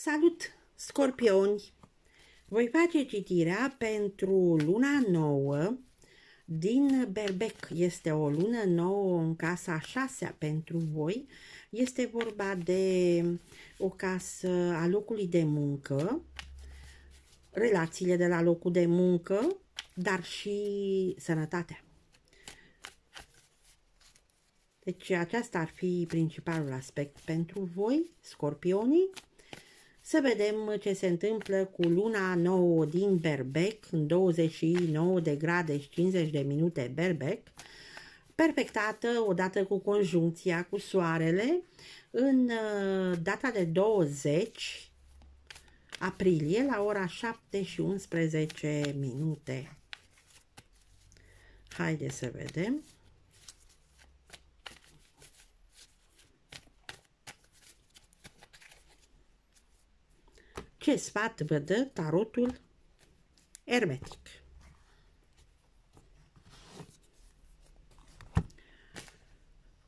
Salut, scorpioni! Voi face citirea pentru luna nouă din Berbec. Este o lună nouă în casa a șasea pentru voi. Este vorba de o casă a locului de muncă, relațiile de la locul de muncă, dar și sănătatea. Deci aceasta ar fi principalul aspect pentru voi, scorpionii. Să vedem ce se întâmplă cu luna nouă din Berbec, în 29 de grade și 50 de minute Berbec, perfectată odată cu conjuncția cu soarele în uh, data de 20 aprilie la ora 7 și 11 minute. Haideți să vedem. ce sfat vă dă tarotul ermetic.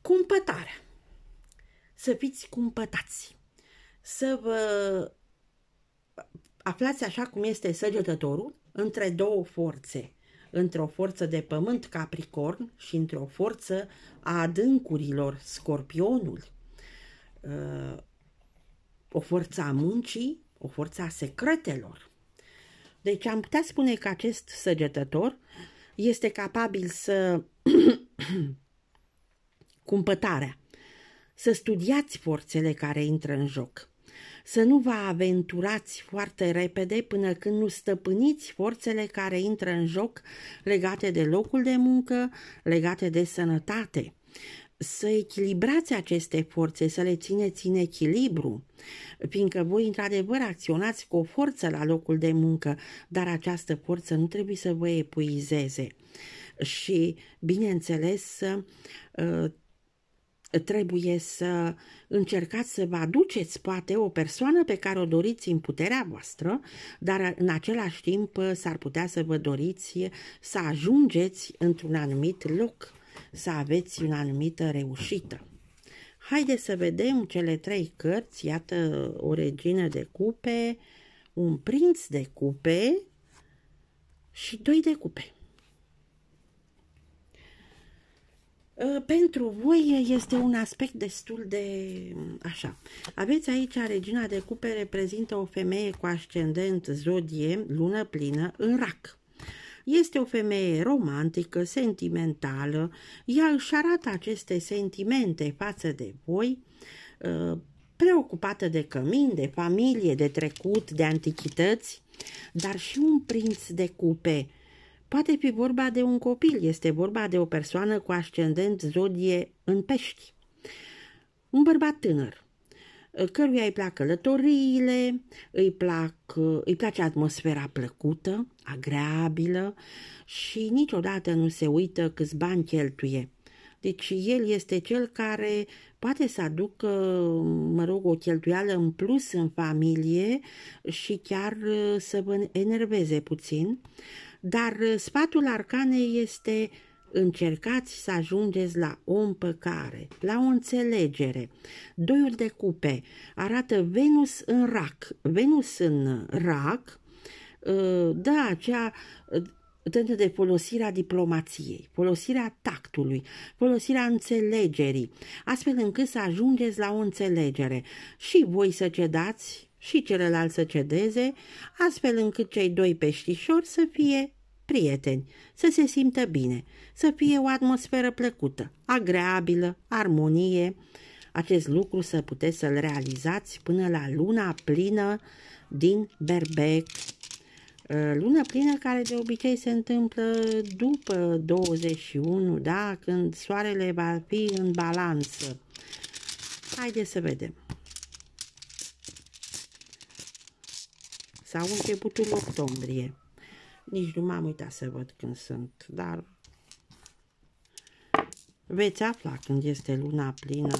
Cumpătarea. Să fiți cumpătați. Să vă aflați așa cum este săgetătorul între două forțe. Într-o forță de pământ capricorn și într-o forță a adâncurilor scorpionul. Uh, o forță a muncii o forță a secretelor. Deci am putea spune că acest săgetător este capabil să cumpătarea, să studiați forțele care intră în joc, să nu vă aventurați foarte repede până când nu stăpâniți forțele care intră în joc legate de locul de muncă, legate de sănătate, să echilibrați aceste forțe, să le țineți în echilibru, fiindcă voi într-adevăr acționați cu o forță la locul de muncă, dar această forță nu trebuie să vă epuizeze. Și, bineînțeles, ă, trebuie să încercați să vă aduceți poate o persoană pe care o doriți în puterea voastră, dar în același timp s-ar putea să vă doriți să ajungeți într-un anumit loc să aveți o anumită reușită. Haideți să vedem cele trei cărți, iată o regină de cupe, un prinț de cupe și doi de cupe. Ă, pentru voi este un aspect destul de așa. Aveți aici regina de cupe reprezintă o femeie cu ascendent zodie, lună plină, în rac. Este o femeie romantică, sentimentală, ea își arată aceste sentimente față de voi, uh, preocupată de cămin, de familie, de trecut, de antichități, dar și un prinț de cupe. Poate fi vorba de un copil, este vorba de o persoană cu ascendent zodie în pești. Un bărbat tânăr, Ă, căruia îi plac călătoriile, îi, plac, ă, îi place atmosfera plăcută, agreabilă și niciodată nu se uită câți bani cheltuie. Deci el este cel care poate să aducă, mă rog, o cheltuială în plus în familie și chiar ă, să vă enerveze puțin. Dar sfatul arcanei este uh, Încercați să ajungeți la o împăcare, la o înțelegere. Doiul de cupe arată Venus în rac. Venus în rac uh, dă acea dă de folosirea diplomației, folosirea tactului, folosirea înțelegerii, astfel încât să ajungeți la o înțelegere și voi să cedați și celălalt să cedeze, astfel încât cei doi peștișori să fie prieteni, să se simtă bine, să fie o atmosferă plăcută, agreabilă, armonie. Acest lucru să puteți să-l realizați până la luna plină din berbec. Uh, Lună plină care de obicei se întâmplă după 21, da? când soarele va fi în balanță. Haideți să vedem. Sau începutul octombrie. Nici nu m-am uitat să văd când sunt, dar veți afla când este luna plină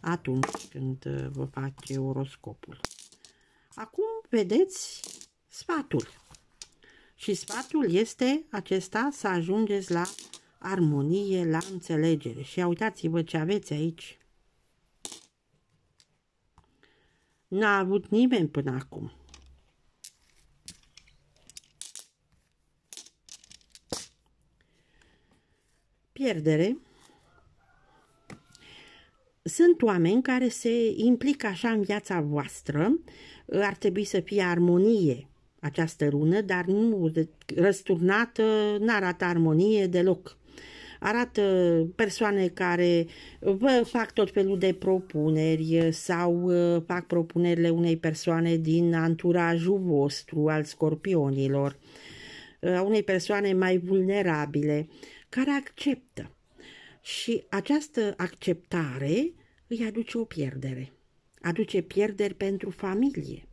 atunci când uh, vă fac oroscopul. Acum vedeți sfatul. Și sfatul este acesta să ajungeți la armonie, la înțelegere. Și uitați-vă ce aveți aici. N-a avut nimeni până acum. pierdere, sunt oameni care se implică așa în viața voastră, ar trebui să fie armonie această rună, dar nu răsturnată, nu arată armonie deloc. Arată persoane care vă fac tot felul de propuneri sau uh, fac propunerile unei persoane din anturajul vostru, al scorpionilor, uh, a unei persoane mai vulnerabile care acceptă. Și această acceptare îi aduce o pierdere. Aduce pierderi pentru familie.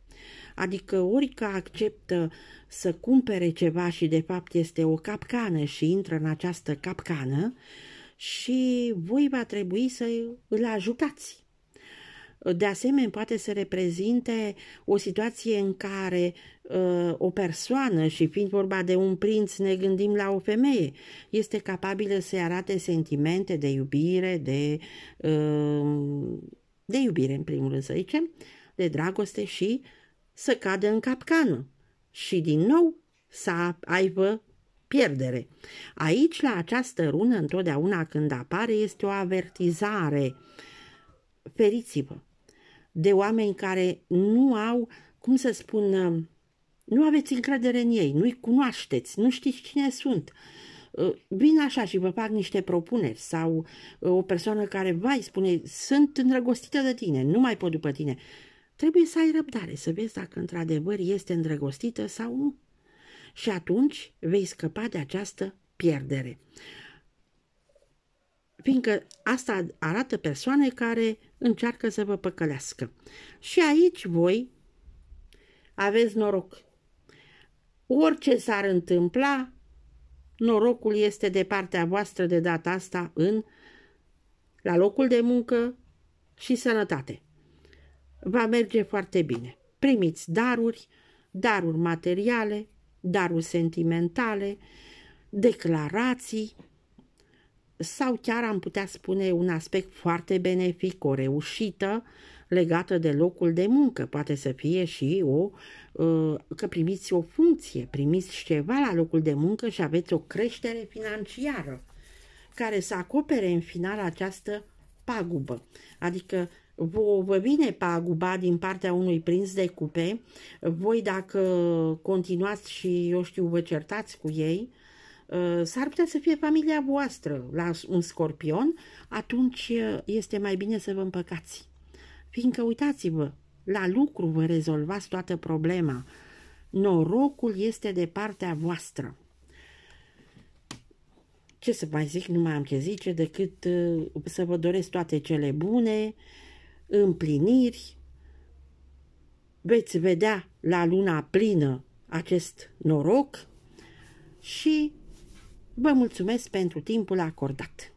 Adică orică acceptă să cumpere ceva și de fapt este o capcană și intră în această capcană și voi va trebui să îl ajutați de asemenea, poate să reprezinte o situație în care uh, o persoană, și fiind vorba de un prinț, ne gândim la o femeie, este capabilă să arate sentimente de iubire, de, uh, de iubire, în primul rând, să zicem, de dragoste și să cadă în capcană și din nou să aibă pierdere. Aici, la această rună, întotdeauna când apare, este o avertizare. Feriți-vă! de oameni care nu au, cum să spun, um, nu aveți încredere în ei, nu-i cunoașteți, nu știți cine sunt. Uh, vin așa și vă fac niște propuneri sau uh, o persoană care vai spune sunt îndrăgostită de tine, nu mai pot după tine. Trebuie să ai răbdare, să vezi dacă într-adevăr este îndrăgostită sau nu. Și atunci vei scăpa de această pierdere. Fiindcă asta arată persoane care încearcă să vă păcălească. Și aici voi aveți noroc. Orice s-ar întâmpla, norocul este de partea voastră de data asta în la locul de muncă și sănătate. Va merge foarte bine. Primiți daruri, daruri materiale, daruri sentimentale, declarații, sau chiar am putea spune un aspect foarte benefic, o reușită legată de locul de muncă. Poate să fie și o uh, că primiți o funcție, primiți ceva la locul de muncă și aveți o creștere financiară care să acopere în final această pagubă. Adică vă, vine paguba din partea unui prins de cupe, voi dacă continuați și eu știu vă certați cu ei, uh, Uh, s-ar putea să fie familia voastră la un scorpion, atunci uh, este mai bine să vă împăcați. Fiindcă uitați-vă, la lucru vă rezolvați toată problema. Norocul este de partea voastră. Ce să mai zic, nu mai am ce zice decât uh, să vă doresc toate cele bune, împliniri. Veți vedea la luna plină acest noroc și Vă mulțumesc pentru timpul acordat.